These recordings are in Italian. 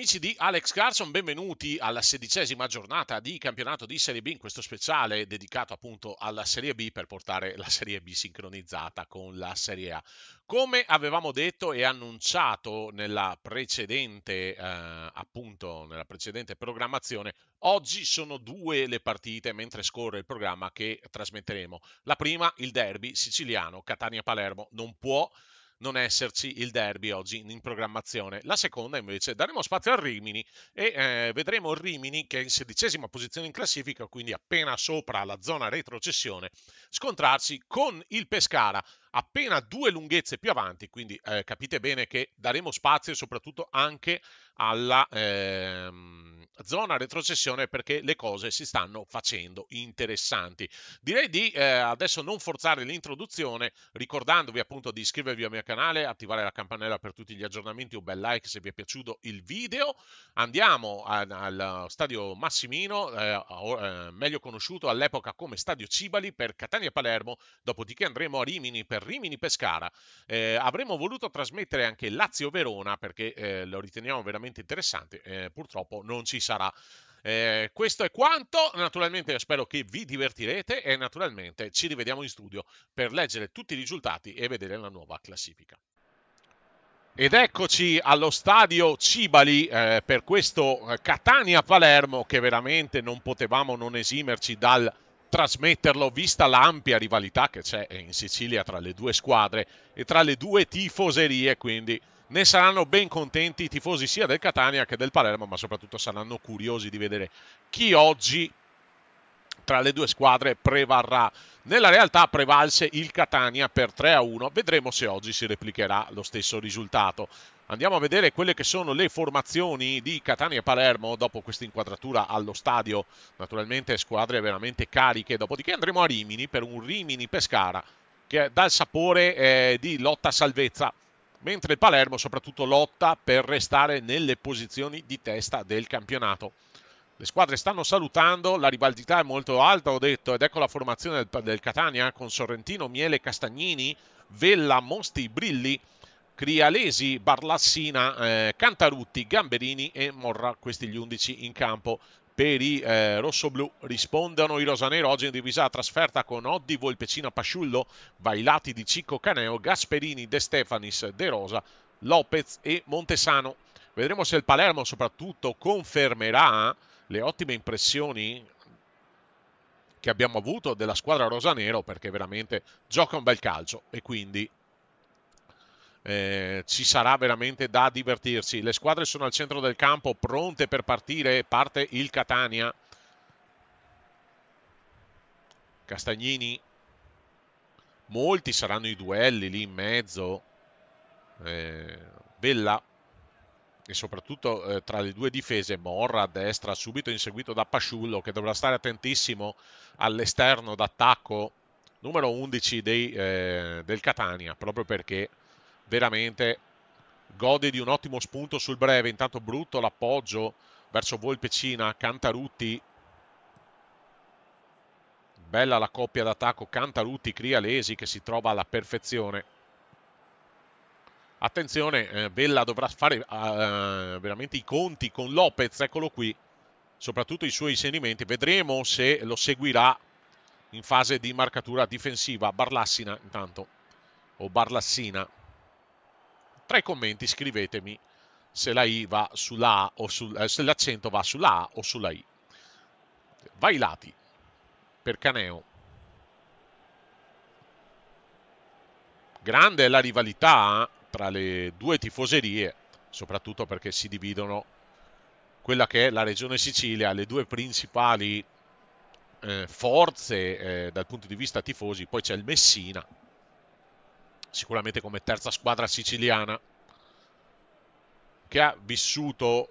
Amici di Alex Carson, benvenuti alla sedicesima giornata di campionato di Serie B, in questo speciale dedicato appunto alla Serie B per portare la Serie B sincronizzata con la Serie A. Come avevamo detto e annunciato nella precedente, eh, appunto, nella precedente programmazione, oggi sono due le partite mentre scorre il programma che trasmetteremo. La prima, il derby siciliano Catania-Palermo, non può non esserci il derby oggi in programmazione. La seconda invece daremo spazio al Rimini e eh, vedremo il Rimini che è in sedicesima posizione in classifica, quindi appena sopra la zona retrocessione, scontrarsi con il Pescara appena due lunghezze più avanti, quindi eh, capite bene che daremo spazio soprattutto anche alla... Ehm, zona retrocessione perché le cose si stanno facendo interessanti. Direi di eh, adesso non forzare l'introduzione, ricordandovi appunto di iscrivervi al mio canale, attivare la campanella per tutti gli aggiornamenti, un bel like se vi è piaciuto il video. Andiamo a, al stadio Massimino, eh, eh, meglio conosciuto all'epoca come stadio Cibali per Catania Palermo, dopodiché andremo a Rimini per Rimini Pescara. Eh, avremmo voluto trasmettere anche Lazio Verona perché eh, lo riteniamo veramente interessante, eh, purtroppo non ci sarà sarà. Eh, questo è quanto, naturalmente spero che vi divertirete e naturalmente ci rivediamo in studio per leggere tutti i risultati e vedere la nuova classifica. Ed eccoci allo stadio Cibali eh, per questo eh, Catania-Palermo che veramente non potevamo non esimerci dal trasmetterlo vista l'ampia rivalità che c'è in Sicilia tra le due squadre e tra le due tifoserie, quindi ne saranno ben contenti i tifosi sia del Catania che del Palermo, ma soprattutto saranno curiosi di vedere chi oggi tra le due squadre prevarrà. Nella realtà prevalse il Catania per 3 a 1. Vedremo se oggi si replicherà lo stesso risultato. Andiamo a vedere quelle che sono le formazioni di Catania e Palermo dopo questa inquadratura allo stadio. Naturalmente squadre veramente cariche. Dopodiché andremo a Rimini per un Rimini Pescara che dà il sapore eh, di lotta salvezza mentre il Palermo soprattutto lotta per restare nelle posizioni di testa del campionato. Le squadre stanno salutando, la rivalità è molto alta, ho detto, ed ecco la formazione del, del Catania con Sorrentino, Miele, Castagnini, Vella, Mosti, Brilli, Crialesi, Barlassina, eh, Cantarutti, Gamberini e Morra, questi gli undici in campo per eh, i eh, rossoblù rispondano i rosanero oggi in divisa a trasferta con Oddi, Volpecina, Pasciullo, Vailati di Cicco Caneo, Gasperini, De Stefanis, De Rosa, Lopez e Montesano. Vedremo se il Palermo soprattutto confermerà le ottime impressioni che abbiamo avuto della squadra rosanero perché veramente gioca un bel calcio e quindi eh, ci sarà veramente da divertirsi. Le squadre sono al centro del campo pronte per partire, parte il Catania. Castagnini, molti saranno i duelli lì in mezzo. Eh, Bella e soprattutto eh, tra le due difese Morra a destra subito inseguito da Pasciullo che dovrà stare attentissimo all'esterno d'attacco numero 11 dei, eh, del Catania proprio perché veramente gode di un ottimo spunto sul breve. Intanto brutto l'appoggio verso Volpecina, Cantarutti. Bella la coppia d'attacco Cantarutti-Crialesi che si trova alla perfezione. Attenzione, eh, Bella dovrà fare eh, veramente i conti con Lopez, eccolo qui. Soprattutto i suoi inserimenti. Vedremo se lo seguirà in fase di marcatura difensiva. Barlassina intanto, o Barlassina. Tra i commenti scrivetemi se la I va sulla A o sul, eh, se l'accento va sulla A o sulla I. Vai lati per Caneo. Grande è la rivalità eh, tra le due tifoserie, soprattutto perché si dividono quella che è la regione Sicilia, le due principali eh, forze eh, dal punto di vista tifosi, poi c'è il Messina sicuramente come terza squadra siciliana, che ha vissuto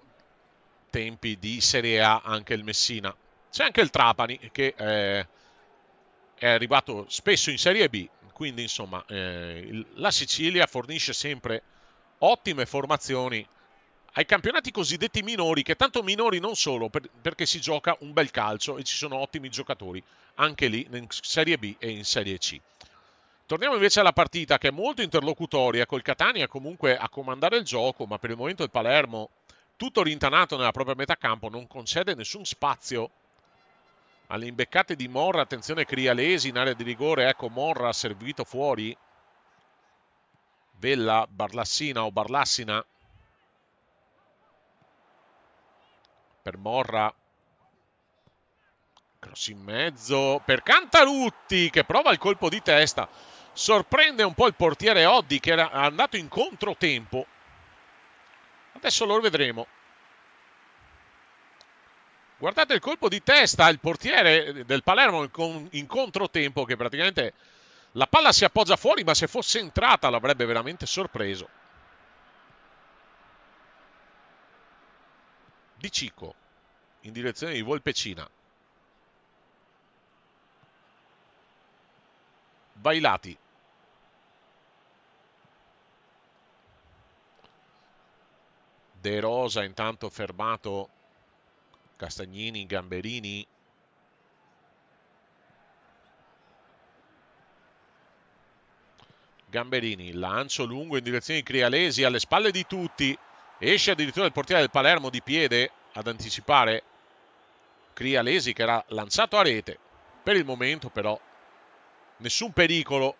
tempi di Serie A anche il Messina. C'è anche il Trapani che eh, è arrivato spesso in Serie B, quindi insomma eh, la Sicilia fornisce sempre ottime formazioni ai campionati cosiddetti minori, che tanto minori non solo, per, perché si gioca un bel calcio e ci sono ottimi giocatori anche lì in Serie B e in Serie C. Torniamo invece alla partita che è molto interlocutoria, col Catania comunque a comandare il gioco, ma per il momento il Palermo, tutto rintanato nella propria metà campo, non concede nessun spazio alle imbeccate di Morra, attenzione Crialesi in area di rigore, ecco Morra servito fuori, Vella, Barlassina o Barlassina, per Morra, cross in mezzo, per Cantarutti che prova il colpo di testa, sorprende un po' il portiere Oddi che era andato in controtempo. Adesso lo vedremo. Guardate il colpo di testa il portiere del Palermo in controtempo che praticamente la palla si appoggia fuori ma se fosse entrata l'avrebbe veramente sorpreso. Di Cico in direzione di Volpecina. Bailati De Rosa intanto fermato Castagnini, Gamberini Gamberini, lancio lungo in direzione di Crialesi, alle spalle di tutti, esce addirittura il portiere del Palermo di piede ad anticipare Crialesi che era lanciato a rete. Per il momento però nessun pericolo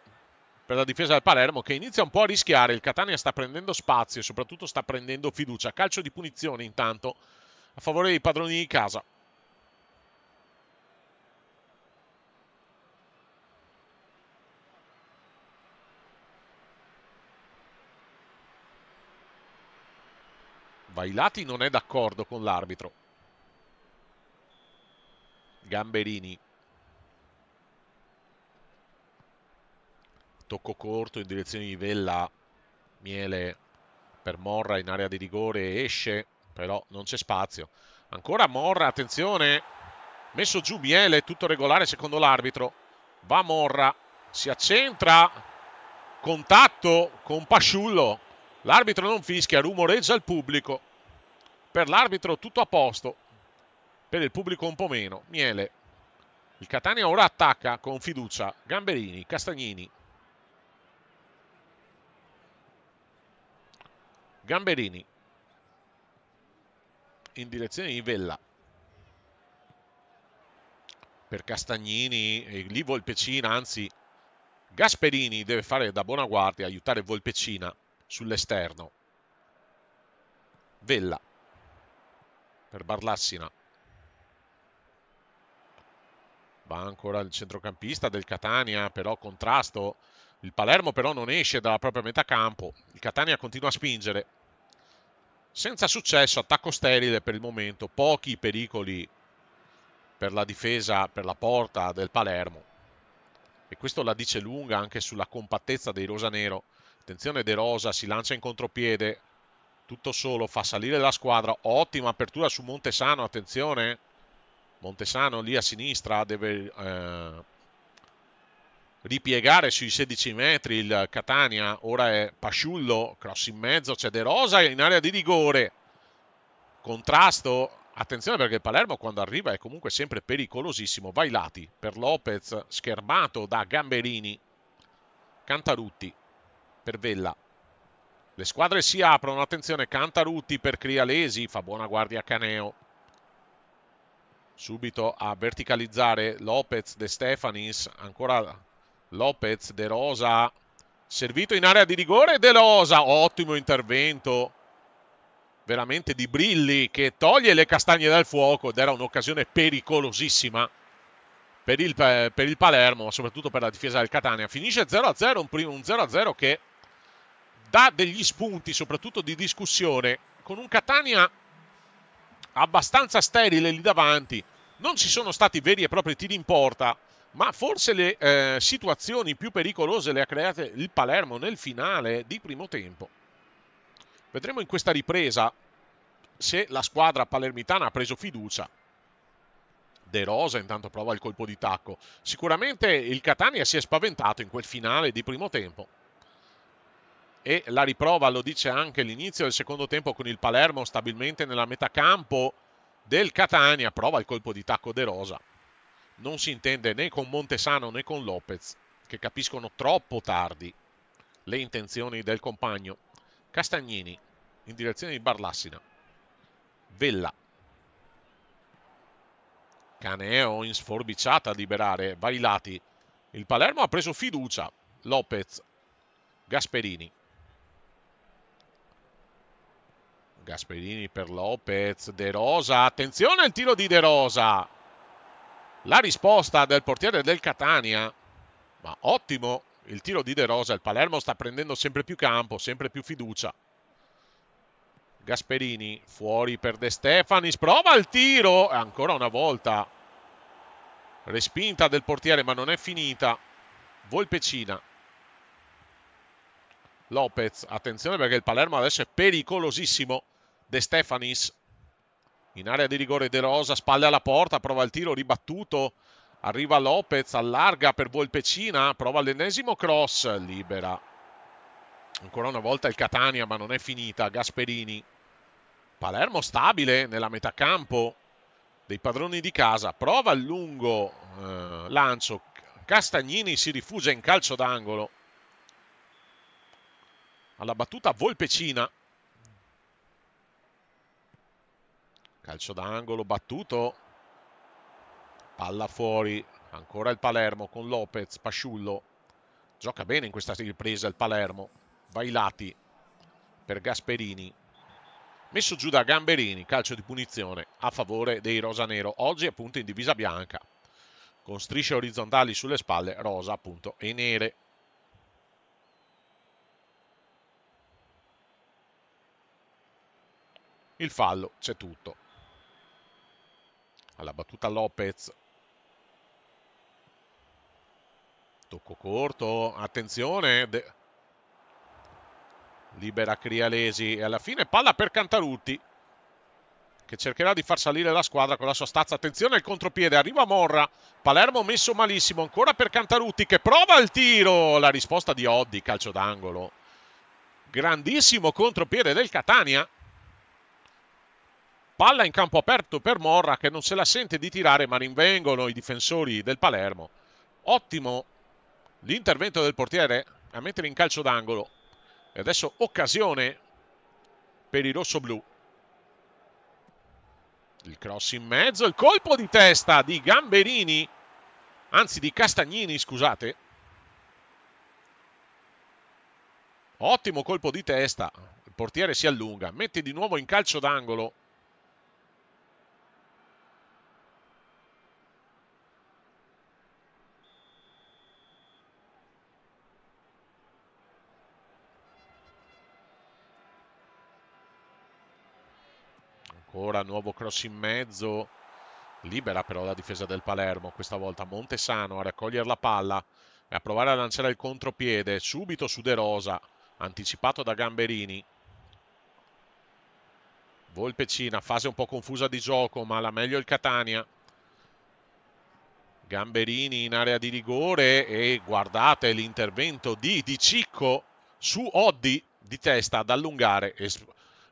per la difesa del Palermo che inizia un po' a rischiare. Il Catania sta prendendo spazio e soprattutto sta prendendo fiducia. Calcio di punizione intanto a favore dei padroni di casa. Vailati non è d'accordo con l'arbitro. Gamberini tocco corto in direzione di Vella, Miele per Morra in area di rigore esce, però non c'è spazio. Ancora Morra, attenzione, messo giù Miele, tutto regolare secondo l'arbitro. Va Morra, si accentra, contatto con Pasciullo. L'arbitro non fischia, rumoreggia il pubblico. Per l'arbitro tutto a posto, per il pubblico un po' meno. Miele, il Catania ora attacca con fiducia. Gamberini, Castagnini, Gamberini in direzione di Vella per Castagnini e lì Volpecina, anzi Gasperini deve fare da buona guardia, aiutare Volpecina sull'esterno. Vella per Barlassina. Va ancora il centrocampista del Catania, però contrasto. Il Palermo però non esce dalla propria metà campo. Il Catania continua a spingere. Senza successo, attacco sterile per il momento, pochi pericoli per la difesa, per la porta del Palermo. E questo la dice lunga anche sulla compattezza dei Rosanero. Attenzione De Rosa, si lancia in contropiede, tutto solo, fa salire la squadra. Ottima apertura su Montesano, attenzione. Montesano lì a sinistra deve eh, ripiegare sui 16 metri il Catania, ora è Pasciullo, cross in mezzo, c'è De Rosa in area di rigore, contrasto, attenzione perché Palermo quando arriva è comunque sempre pericolosissimo, lati per Lopez, schermato da Gamberini, Cantarutti per Vella. Le squadre si aprono, attenzione, Cantarutti per Crialesi, fa buona guardia Caneo. Subito a verticalizzare Lopez De Stefanis, ancora Lopez, De Rosa, servito in area di rigore, De Rosa, ottimo intervento, veramente di Brilli che toglie le castagne dal fuoco ed era un'occasione pericolosissima per il, per il, Palermo, ma soprattutto per la difesa del Catania. Finisce 0-0, un 0-0 che dà degli spunti, soprattutto di discussione, con un Catania abbastanza sterile lì davanti. Non ci sono stati veri e propri tiri in porta ma forse le eh, situazioni più pericolose le ha create il Palermo nel finale di primo tempo. Vedremo in questa ripresa se la squadra palermitana ha preso fiducia. De Rosa intanto prova il colpo di tacco. Sicuramente il Catania si è spaventato in quel finale di primo tempo. E la riprova lo dice anche l'inizio del secondo tempo con il Palermo stabilmente nella metà campo del Catania. Prova il colpo di tacco De Rosa non si intende né con Montesano né con Lopez, che capiscono troppo tardi le intenzioni del compagno. Castagnini in direzione di Barlassina. Vella. Caneo in sforbiciata a liberare Vai lati. Il Palermo ha preso fiducia. Lopez. Gasperini. Gasperini per Lopez. De Rosa. Attenzione al tiro di De Rosa la risposta del portiere del Catania, ma ottimo il tiro di De Rosa. Il Palermo sta prendendo sempre più campo, sempre più fiducia. Gasperini fuori per De Stefanis, prova il tiro e ancora una volta respinta del portiere, ma non è finita. Volpecina. Lopez, attenzione perché il Palermo adesso è pericolosissimo. De Stefanis in area di rigore De Rosa, spalle alla porta, prova il tiro ribattuto, arriva Lopez, allarga per Volpecina, prova l'ennesimo cross, libera. Ancora una volta il Catania, ma non è finita, Gasperini. Palermo stabile nella metà campo dei padroni di casa, prova il lungo eh, lancio, Castagnini si rifugia in calcio d'angolo. Alla battuta Volpecina, calcio d'angolo battuto palla fuori ancora il Palermo con Lopez Pasciullo gioca bene in questa ripresa il Palermo va ai lati per Gasperini messo giù da Gamberini calcio di punizione a favore dei Rosanero oggi appunto in divisa bianca con strisce orizzontali sulle spalle rosa appunto e nere il fallo c'è tutto alla battuta Lopez tocco corto attenzione De... libera Crialesi e alla fine palla per Cantarutti che cercherà di far salire la squadra con la sua stazza attenzione al contropiede arriva Morra Palermo messo malissimo ancora per Cantarutti che prova il tiro la risposta di Oddi calcio d'angolo grandissimo contropiede del Catania Palla in campo aperto per Morra che non se la sente di tirare ma rinvengono i difensori del Palermo. Ottimo l'intervento del portiere a mettere in calcio d'angolo. E adesso occasione per i rossoblù. Il cross in mezzo, il colpo di testa di Gamberini, anzi di Castagnini, scusate. Ottimo colpo di testa, il portiere si allunga, mette di nuovo in calcio d'angolo Ora nuovo cross in mezzo. Libera però la difesa del Palermo. Questa volta Montesano a raccogliere la palla e a provare a lanciare il contropiede subito su De Rosa, anticipato da Gamberini. Volpecina, fase un po' confusa di gioco, ma la meglio il Catania. Gamberini in area di rigore e guardate l'intervento di Di Cicco su Oddi di testa ad allungare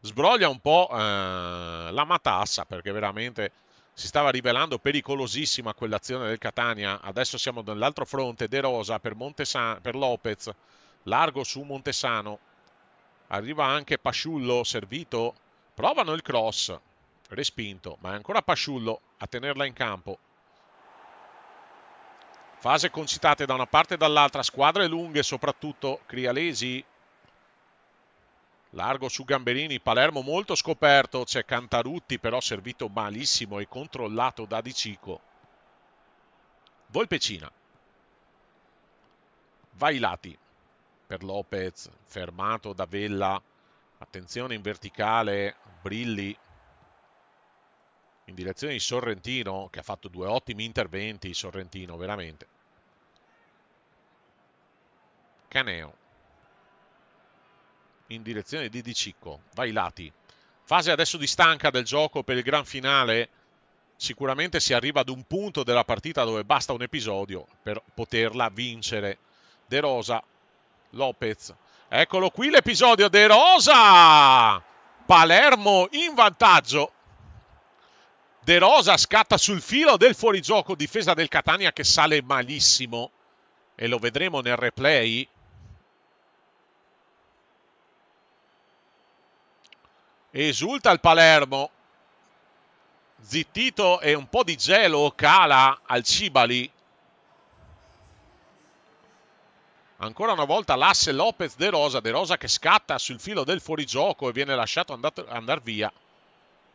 sbroglia un po' eh, la matassa perché veramente si stava rivelando pericolosissima quell'azione del Catania. Adesso siamo nell'altro fronte, De Rosa per, Montesa- per Lopez, largo su Montesano. Arriva anche Pasciullo, servito. Provano il cross, respinto, ma è ancora Pasciullo a tenerla in campo. Fase concitate da una parte e dall'altra, squadre lunghe soprattutto, Crialesi Largo su Gamberini, Palermo molto scoperto, c'è Cantarutti però servito malissimo e controllato da Di Cico. Volpecina. Vai lati per Lopez, fermato da Vella. Attenzione in verticale, Brilli in direzione di Sorrentino, che ha fatto due ottimi interventi, Sorrentino veramente. Caneo in direzione di Di Cicco. Vai lati. Fase adesso di stanca del gioco per il gran finale. Sicuramente si arriva ad un punto della partita dove basta un episodio per poterla vincere. De Rosa, Lopez. Eccolo qui l'episodio De Rosa! Palermo in vantaggio. De Rosa scatta sul filo del fuorigioco, difesa del Catania che sale malissimo. E lo vedremo nel replay esulta il Palermo zittito e un po' di gelo cala al Cibali ancora una volta l'asse Lopez De Rosa De Rosa che scatta sul filo del fuorigioco e viene lasciato andare via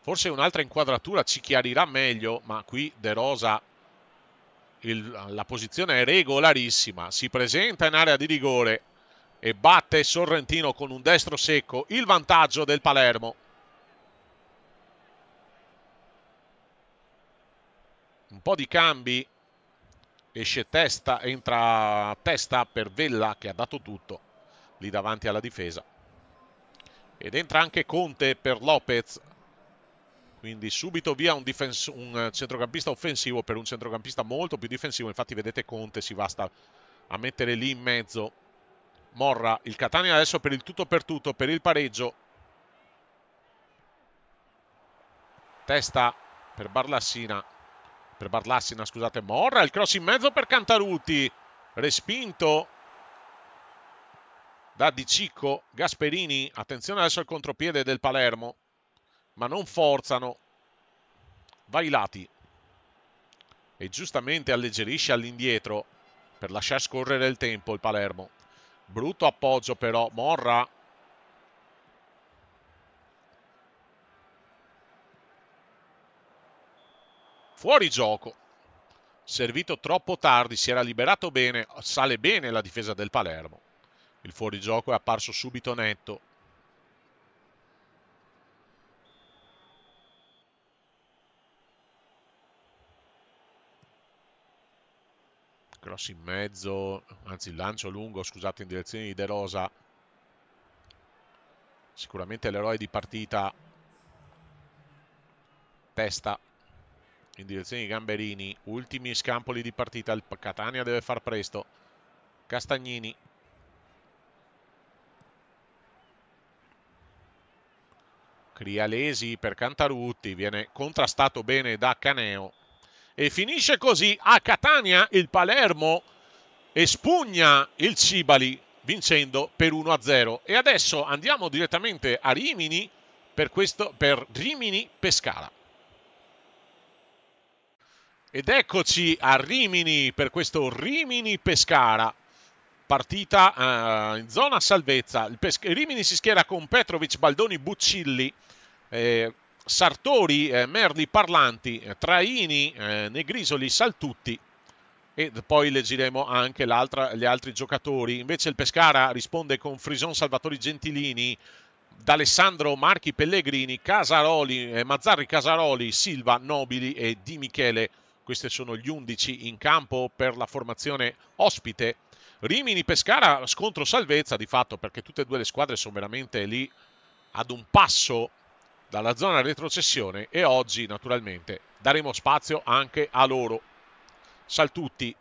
forse un'altra inquadratura ci chiarirà meglio ma qui De Rosa il, la posizione è regolarissima si presenta in area di rigore e batte Sorrentino con un destro secco il vantaggio del Palermo un po' di cambi esce testa entra testa per Vella che ha dato tutto lì davanti alla difesa ed entra anche Conte per Lopez quindi subito via un, un, centrocampista offensivo per un centrocampista molto più difensivo infatti vedete Conte si basta a mettere lì in mezzo Morra il Catania adesso per il tutto per tutto per il pareggio testa per Barlassina per Barlassina, scusate, Morra, il cross in mezzo per Cantaruti, respinto da Di Cicco, Gasperini, attenzione adesso al contropiede del Palermo, ma non forzano, lati, e giustamente alleggerisce all'indietro per lasciare scorrere il tempo il Palermo. Brutto appoggio però, Morra Fuori gioco. Servito troppo tardi, si era liberato bene, sale bene la difesa del Palermo. Il fuorigioco è apparso subito netto. Cross in mezzo, anzi lancio lungo, scusate, in direzione di De Rosa. Sicuramente l'eroe di partita. Testa in direzione di Gamberini. Ultimi scampoli di partita. Il Catania deve far presto. Castagnini. Crialesi per Cantarutti. Viene contrastato bene da Caneo. E finisce così a Catania il Palermo espugna il Cibali vincendo per 1-0. E adesso andiamo direttamente a Rimini per, questo, per Rimini Pescara. Ed eccoci a Rimini per questo Rimini Pescara. Partita eh, in zona salvezza. Rimini si schiera con Petrovic, Baldoni, Buccilli, eh, Sartori, eh, Merli, Parlanti, eh, Traini, eh, Negrisoli, Saltutti. E poi leggeremo anche gli altri giocatori. Invece il Pescara risponde con Frison, Salvatori, Gentilini, D'Alessandro, Marchi, Pellegrini, Casaroli, eh, Mazzarri, Casaroli, Silva, Nobili e Di Michele. Questi sono gli 11 in campo per la formazione ospite. Rimini-Pescara, scontro salvezza di fatto perché tutte e due le squadre sono veramente lì ad un passo dalla zona retrocessione e oggi naturalmente daremo spazio anche a loro. Saltutti,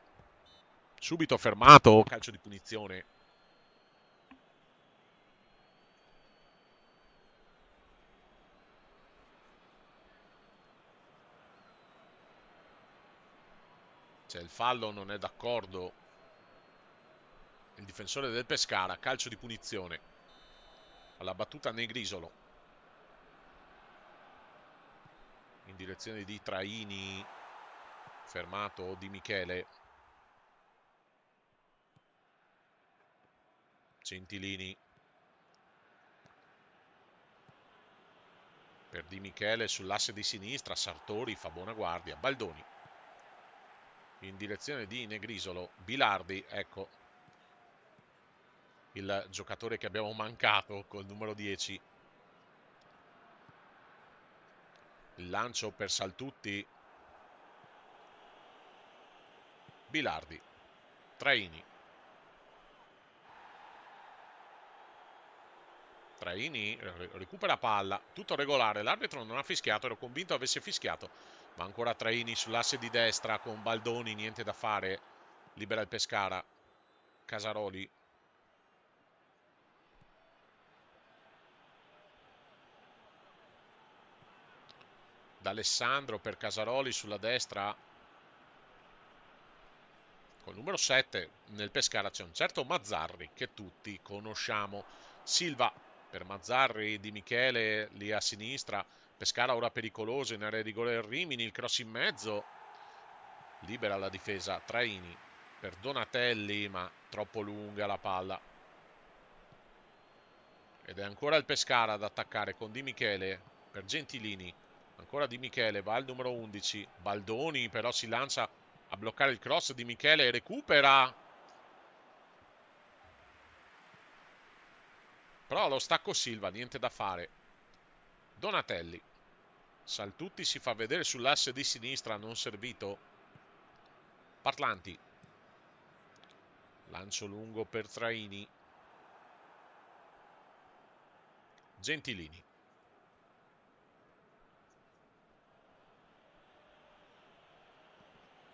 subito fermato, calcio di punizione Cioè il fallo non è d'accordo. Il difensore del Pescara, calcio di punizione. Alla battuta Negrisolo. In direzione di Traini, fermato di Michele. Gentilini per Di Michele sull'asse di sinistra, Sartori fa buona guardia, Baldoni in direzione di Negrisolo. Bilardi, ecco, il giocatore che abbiamo mancato col numero 10. Il lancio per Saltutti. Bilardi. Traini. Traini recupera palla, tutto regolare, l'arbitro non ha fischiato, ero convinto avesse fischiato ma ancora Traini sull'asse di destra con Baldoni, niente da fare. Libera il Pescara. Casaroli. D'Alessandro per Casaroli sulla destra. Col numero 7 nel Pescara c'è un certo Mazzarri che tutti conosciamo. Silva per Mazzarri di Michele lì a sinistra Pescara ora pericoloso in area di gol del Rimini, il cross in mezzo, libera la difesa Traini per Donatelli, ma troppo lunga la palla. Ed è ancora il Pescara ad attaccare con Di Michele per Gentilini. Ancora Di Michele, va al numero 11. Baldoni però si lancia a bloccare il cross Di Michele, e recupera. Però lo stacco Silva, niente da fare. Donatelli. Saltutti si fa vedere sull'asse di sinistra, non servito. Parlanti. Lancio lungo per Traini. Gentilini.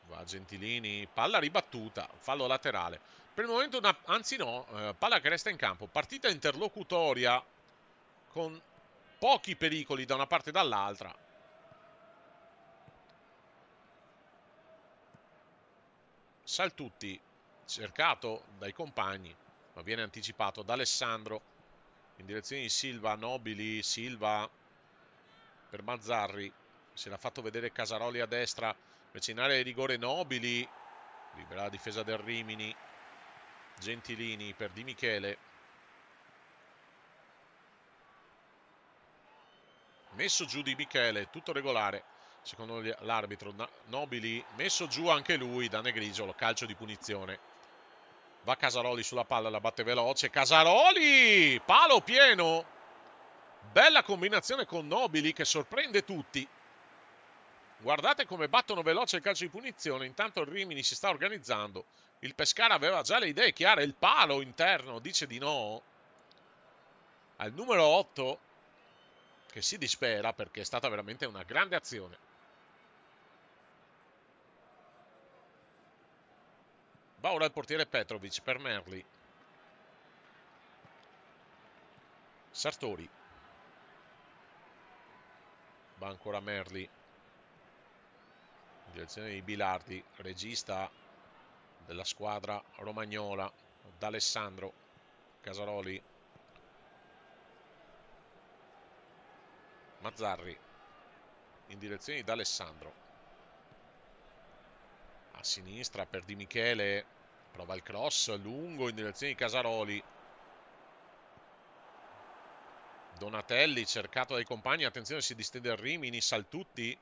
Va Gentilini, palla ribattuta, fallo laterale. Per il momento, una, anzi no, eh, palla che resta in campo. Partita interlocutoria con pochi pericoli da una parte e dall'altra. Saltutti, cercato dai compagni, ma viene anticipato da Alessandro in direzione di Silva, Nobili, Silva per Mazzarri, se l'ha fatto vedere Casaroli a destra, invece in area di rigore Nobili, libera la difesa del Rimini, Gentilini per Di Michele, messo giù di Michele, tutto regolare, secondo l'arbitro Nobili, messo giù anche lui da Negrigiolo, calcio di punizione. Va Casaroli sulla palla, la batte veloce, Casaroli, palo pieno, bella combinazione con Nobili che sorprende tutti. Guardate come battono veloce il calcio di punizione, intanto il Rimini si sta organizzando, il Pescara aveva già le idee chiare, il palo interno dice di no. Al numero 8 che si dispera perché è stata veramente una grande azione. Va ora il portiere Petrovic per Merli. Sartori. Va ancora Merli. In direzione di Bilardi, regista della squadra romagnola, D'Alessandro Casaroli Mazzarri in direzione di Alessandro a sinistra per Di Michele prova il cross lungo in direzione di Casaroli Donatelli cercato dai compagni attenzione si distende Rimini Saltutti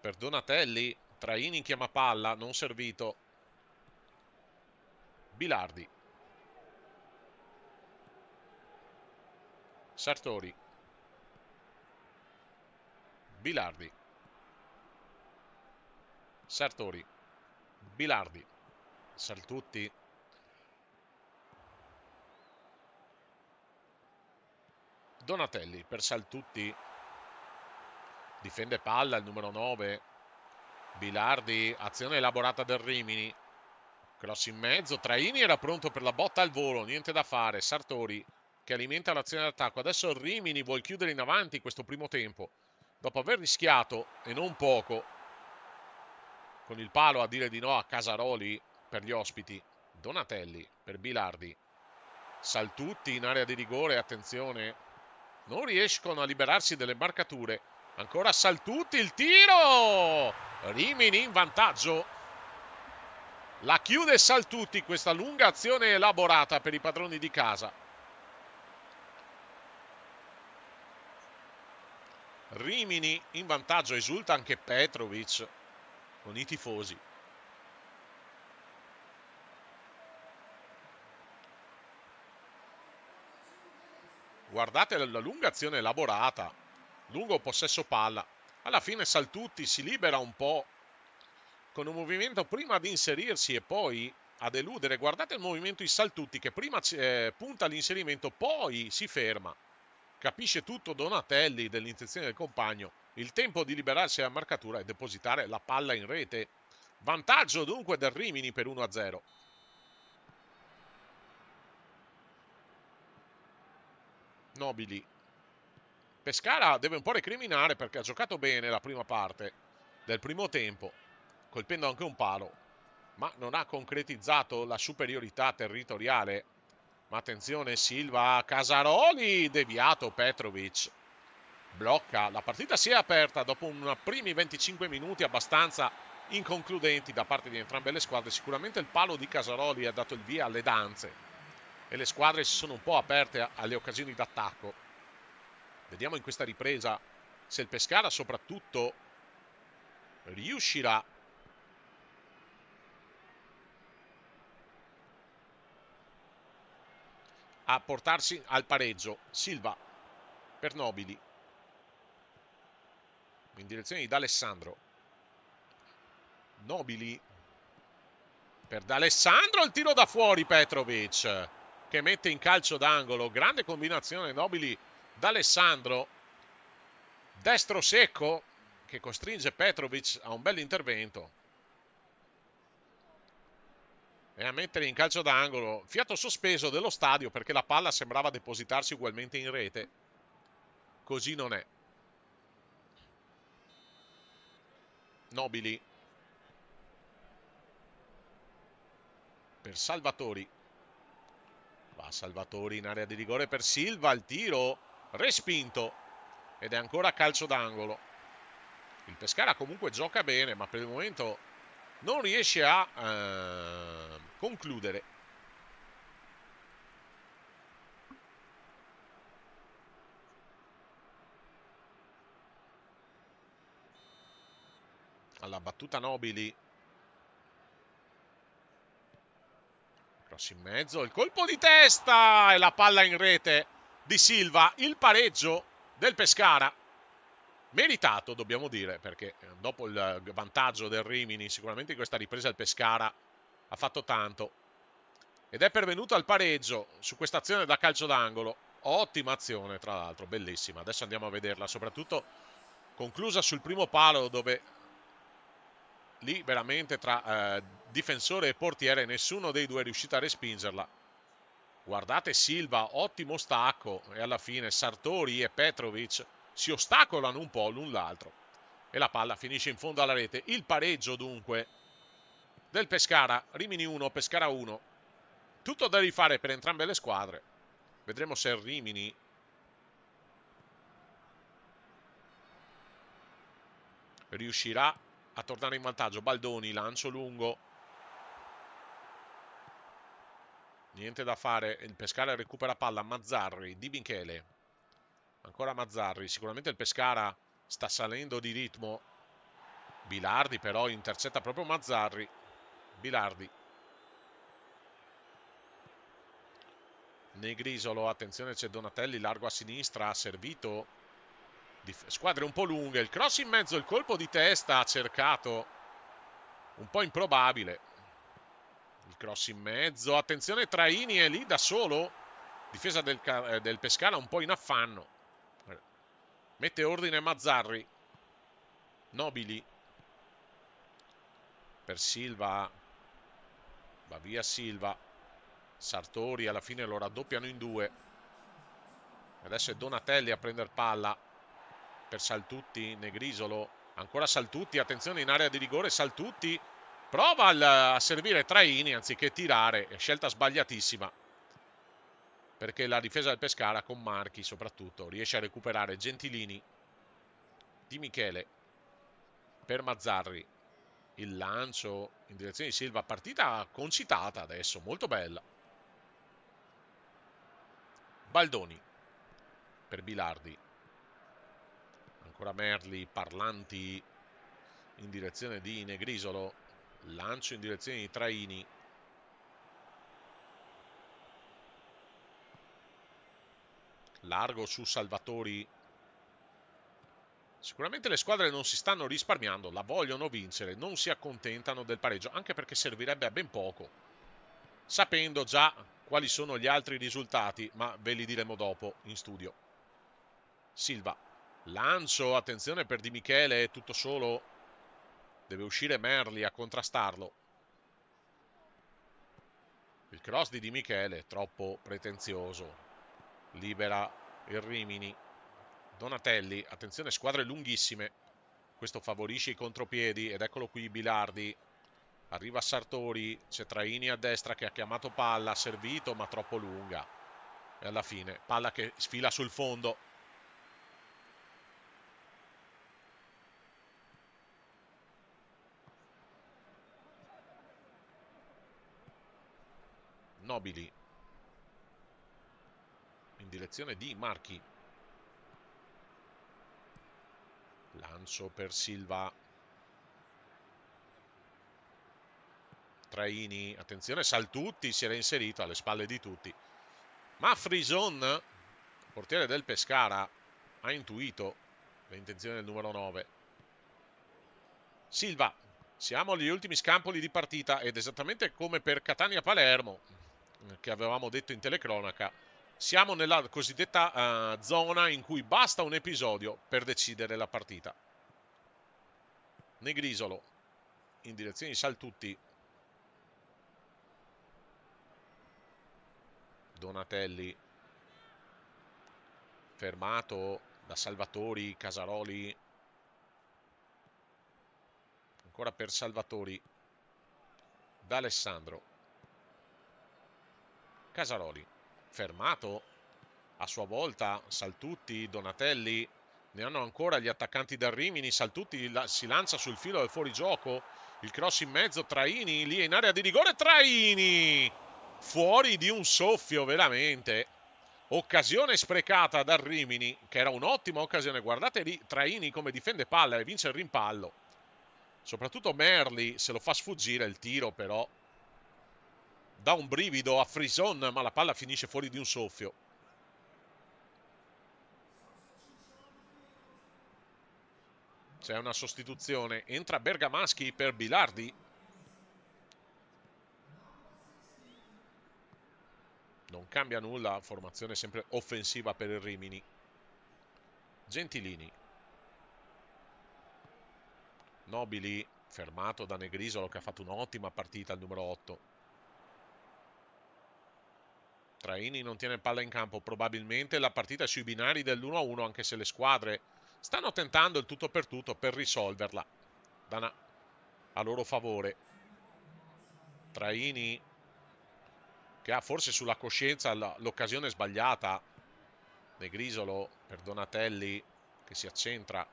per Donatelli Traini in chiama palla non servito Bilardi Sartori Bilardi. Sartori. Bilardi. Saltutti. Donatelli per Saltutti. Difende palla il numero 9. Bilardi, azione elaborata del Rimini. Cross in mezzo. Traini era pronto per la botta al volo, niente da fare. Sartori che alimenta l'azione d'attacco. Adesso Rimini vuole chiudere in avanti questo primo tempo dopo aver rischiato, e non poco, con il palo a dire di no a Casaroli per gli ospiti, Donatelli per Bilardi, Saltutti in area di rigore, attenzione, non riescono a liberarsi delle marcature, ancora Saltutti il tiro, Rimini in vantaggio, la chiude Saltutti questa lunga azione elaborata per i padroni di casa. Rimini in vantaggio, esulta anche Petrovic con i tifosi. Guardate la lunga azione elaborata, lungo possesso palla. Alla fine Saltutti si libera un po' con un movimento prima di inserirsi e poi ad eludere. Guardate il movimento di Saltutti che prima eh, punta all'inserimento, poi si ferma. Capisce tutto Donatelli dell'intenzione del compagno, il tempo di liberarsi dalla marcatura e depositare la palla in rete. Vantaggio dunque del Rimini per 1-0. Nobili. Pescara deve un po' recriminare perché ha giocato bene la prima parte del primo tempo, colpendo anche un palo, ma non ha concretizzato la superiorità territoriale ma attenzione, Silva Casaroli, deviato Petrovic. Blocca, la partita si è aperta dopo un primi 25 minuti abbastanza inconcludenti da parte di entrambe le squadre. Sicuramente il palo di Casaroli ha dato il via alle danze e le squadre si sono un po' aperte alle occasioni d'attacco. Vediamo in questa ripresa se il Pescara soprattutto riuscirà a portarsi al pareggio. Silva per Nobili in direzione di D'Alessandro. Nobili per D'Alessandro il tiro da fuori Petrovic che mette in calcio d'angolo. Grande combinazione Nobili D'Alessandro. Destro secco che costringe Petrovic a un bel intervento e a mettere in calcio d'angolo, fiato sospeso dello stadio perché la palla sembrava depositarsi ugualmente in rete. Così non è. Nobili. Per Salvatori. Va Salvatori in area di rigore per Silva, il tiro respinto ed è ancora calcio d'angolo. Il Pescara comunque gioca bene, ma per il momento non riesce a eh, concludere. Alla battuta Nobili. Cross in mezzo, il colpo di testa e la palla in rete di Silva, il pareggio del Pescara meritato dobbiamo dire perché eh, dopo il vantaggio del Rimini sicuramente in questa ripresa il Pescara ha fatto tanto ed è pervenuto al pareggio su questa azione da calcio d'angolo ottima azione tra l'altro bellissima adesso andiamo a vederla soprattutto conclusa sul primo palo dove lì veramente tra eh, difensore e portiere nessuno dei due è riuscito a respingerla guardate Silva ottimo stacco e alla fine Sartori e Petrovic si ostacolano un po' l'un l'altro e la palla finisce in fondo alla rete. Il pareggio dunque del Pescara, Rimini 1, Pescara 1. Tutto da rifare per entrambe le squadre. Vedremo se Rimini riuscirà a tornare in vantaggio. Baldoni, lancio lungo. Niente da fare, il Pescara recupera palla, Mazzarri, Di Binchele, Ancora Mazzarri, sicuramente il Pescara sta salendo di ritmo. Bilardi però intercetta proprio Mazzarri. Bilardi. Negrisolo, attenzione c'è Donatelli, largo a sinistra, ha servito squadre un po' lunghe, il cross in mezzo, il colpo di testa ha cercato, un po' improbabile. Il cross in mezzo, attenzione Traini è lì da solo, difesa del, eh, del Pescara un po' in affanno. Mette ordine Mazzarri. Nobili. Per Silva. Va via Silva. Sartori alla fine lo raddoppiano in due. Adesso è Donatelli a prendere palla. Per Saltutti, Negrisolo. Ancora Saltutti, attenzione in area di rigore. Saltutti prova a servire Traini anziché tirare. Scelta sbagliatissima perché la difesa del Pescara con Marchi soprattutto riesce a recuperare Gentilini di Michele per Mazzarri il lancio in direzione di Silva partita concitata adesso molto bella Baldoni per Bilardi ancora Merli parlanti in direzione di Negrisolo lancio in direzione di Traini Largo su Salvatori. Sicuramente le squadre non si stanno risparmiando, la vogliono vincere, non si accontentano del pareggio, anche perché servirebbe a ben poco, sapendo già quali sono gli altri risultati, ma ve li diremo dopo in studio. Silva, lancio, attenzione per Di Michele, è tutto solo, deve uscire Merli a contrastarlo. Il cross di Di Michele è troppo pretenzioso, libera il Rimini Donatelli, attenzione squadre lunghissime questo favorisce i contropiedi ed eccolo qui Bilardi arriva Sartori, c'è Traini a destra che ha chiamato palla, servito ma troppo lunga e alla fine palla che sfila sul fondo Nobili direzione di Marchi. Lancio per Silva. Traini, attenzione, Saltutti si era inserito alle spalle di tutti. Ma Frison, portiere del Pescara, ha intuito l'intenzione del numero 9. Silva, siamo agli ultimi scampoli di partita ed esattamente come per Catania-Palermo, che avevamo detto in telecronaca, siamo nella cosiddetta uh, zona in cui basta un episodio per decidere la partita. Negrisolo in direzione di Saltutti. Donatelli fermato da Salvatori, Casaroli. Ancora per Salvatori. da Alessandro. Casaroli fermato a sua volta Saltutti, Donatelli, ne hanno ancora gli attaccanti da Rimini, Saltutti si lancia sul filo del fuorigioco, il cross in mezzo, Traini, lì in area di rigore, Traini! Fuori di un soffio, veramente. Occasione sprecata dal Rimini, che era un'ottima occasione. Guardate lì, Traini come difende palla e vince il rimpallo. Soprattutto Merli se lo fa sfuggire il tiro, però dà un brivido a Frison, ma la palla finisce fuori di un soffio. C'è una sostituzione. Entra Bergamaschi per Bilardi. Non cambia nulla, formazione sempre offensiva per il Rimini. Gentilini. Nobili fermato da Negrisolo che ha fatto un'ottima partita al numero 8. Traini non tiene palla in campo, probabilmente la partita è sui binari dell'1-1 anche se le squadre stanno tentando il tutto per tutto per risolverla. Dana a loro favore. Traini che ha forse sulla coscienza l'occasione sbagliata. De Grisolo per Donatelli che si accentra.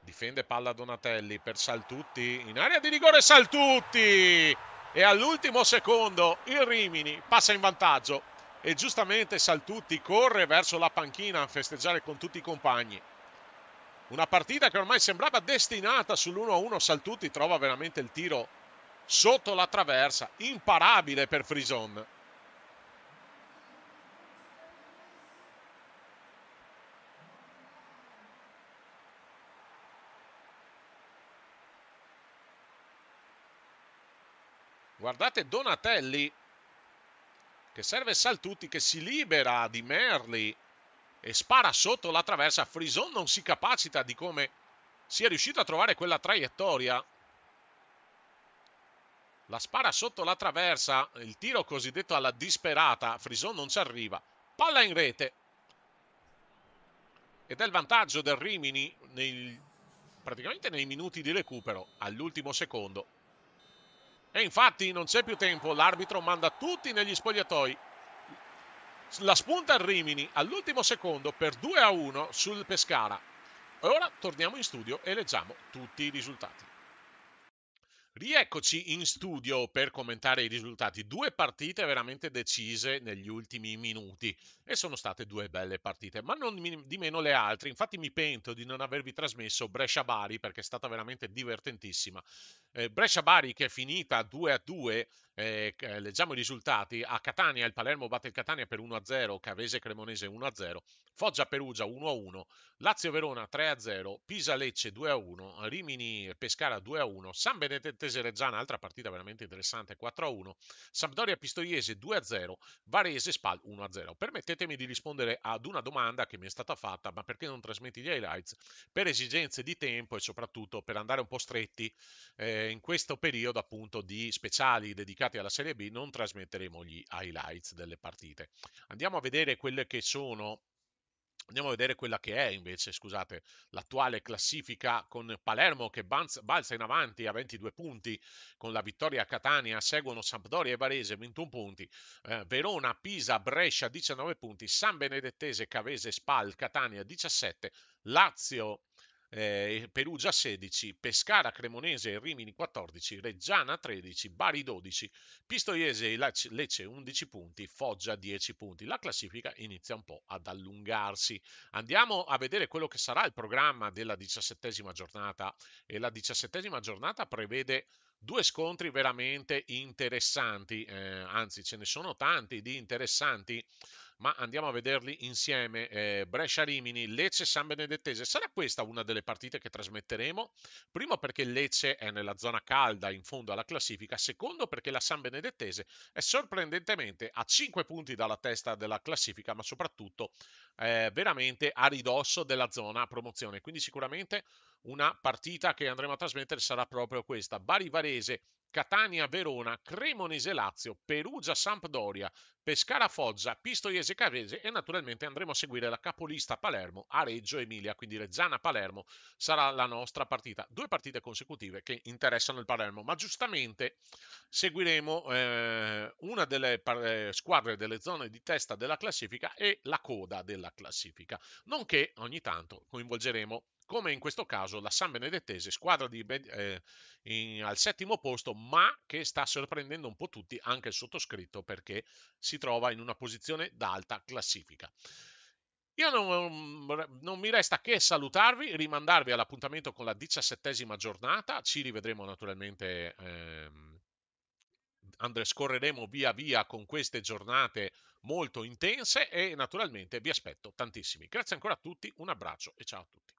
Difende palla Donatelli per Saltutti. In area di rigore Saltutti! e all'ultimo secondo il Rimini passa in vantaggio e giustamente Saltutti corre verso la panchina a festeggiare con tutti i compagni. Una partita che ormai sembrava destinata sull'1-1 Saltutti trova veramente il tiro sotto la traversa, imparabile per Frison. Guardate Donatelli che serve Saltutti che si libera di Merli e spara sotto la traversa. Frison non si capacita di come sia riuscito a trovare quella traiettoria. La spara sotto la traversa, il tiro cosiddetto alla disperata. Frison non ci arriva. Palla in rete. Ed è il vantaggio del Rimini nei, praticamente nei minuti di recupero, all'ultimo secondo. E infatti non c'è più tempo, l'arbitro manda tutti negli spogliatoi. La spunta a Rimini all'ultimo secondo per 2 a 1 sul Pescara. E ora torniamo in studio e leggiamo tutti i risultati. Rieccoci in studio per commentare i risultati. Due partite veramente decise negli ultimi minuti e sono state due belle partite, ma non di meno le altre. Infatti mi pento di non avervi trasmesso Brescia-Bari perché è stata veramente divertentissima. Eh, Brescia-Bari che è finita 2 a 2, eh, eh, leggiamo i risultati. A Catania il Palermo batte il Catania per 1 a 0, Cavese Cremonese 1 a 0, Foggia Perugia 1 a 1, Lazio Verona 3 a 0, Pisa Lecce 2 a 1, Rimini Pescara 2 a 1, San Benedetto Teserezzana, altra partita veramente interessante, 4-1, Sampdoria Pistoiese 2-0, Varese Spal 1-0. Permettetemi di rispondere ad una domanda che mi è stata fatta, ma perché non trasmetti gli highlights? Per esigenze di tempo e soprattutto per andare un po' stretti eh, in questo periodo appunto di speciali dedicati alla Serie B, non trasmetteremo gli highlights delle partite. Andiamo a vedere quelle che sono Andiamo a vedere quella che è invece, scusate, l'attuale classifica con Palermo che balza in avanti a 22 punti con la vittoria a Catania, seguono Sampdoria e Varese 21 punti, eh, Verona, Pisa, Brescia 19 punti, San Benedettese, Cavese, Spal, Catania 17, Lazio eh, Perugia 16, Pescara, Cremonese e Rimini 14, Reggiana 13, Bari 12, Pistoiese e Lecce 11 punti, Foggia 10 punti. La classifica inizia un po' ad allungarsi. Andiamo a vedere quello che sarà il programma della diciassettesima giornata e la diciassettesima giornata prevede due scontri veramente interessanti, eh, anzi ce ne sono tanti di interessanti ma andiamo a vederli insieme. Eh, Brescia Rimini, Lecce San Benedettese. Sarà questa una delle partite che trasmetteremo? Primo perché Lecce è nella zona calda in fondo alla classifica, secondo perché la San Benedettese è sorprendentemente a 5 punti dalla testa della classifica, ma soprattutto eh, veramente a ridosso della zona promozione. Quindi sicuramente una partita che andremo a trasmettere sarà proprio questa. Bari Varese Catania-Verona, Cremonese-Lazio, Perugia-Sampdoria, Pescara-Foggia, Pistoiese-Cavese e naturalmente andremo a seguire la capolista Palermo a Reggio Emilia, quindi Reggiana-Palermo sarà la nostra partita. Due partite consecutive che interessano il Palermo, ma giustamente seguiremo eh, una delle eh, squadre delle zone di testa della classifica e la coda della classifica, nonché ogni tanto coinvolgeremo come in questo caso la San Benedettese, squadra di, eh, in, al settimo posto, ma che sta sorprendendo un po' tutti, anche il sottoscritto, perché si trova in una posizione d'alta classifica. Io non, mm, non, mi resta che salutarvi, rimandarvi all'appuntamento con la diciassettesima giornata, ci rivedremo naturalmente, ehm, andrescorreremo via via con queste giornate molto intense e naturalmente vi aspetto tantissimi. Grazie ancora a tutti, un abbraccio e ciao a tutti.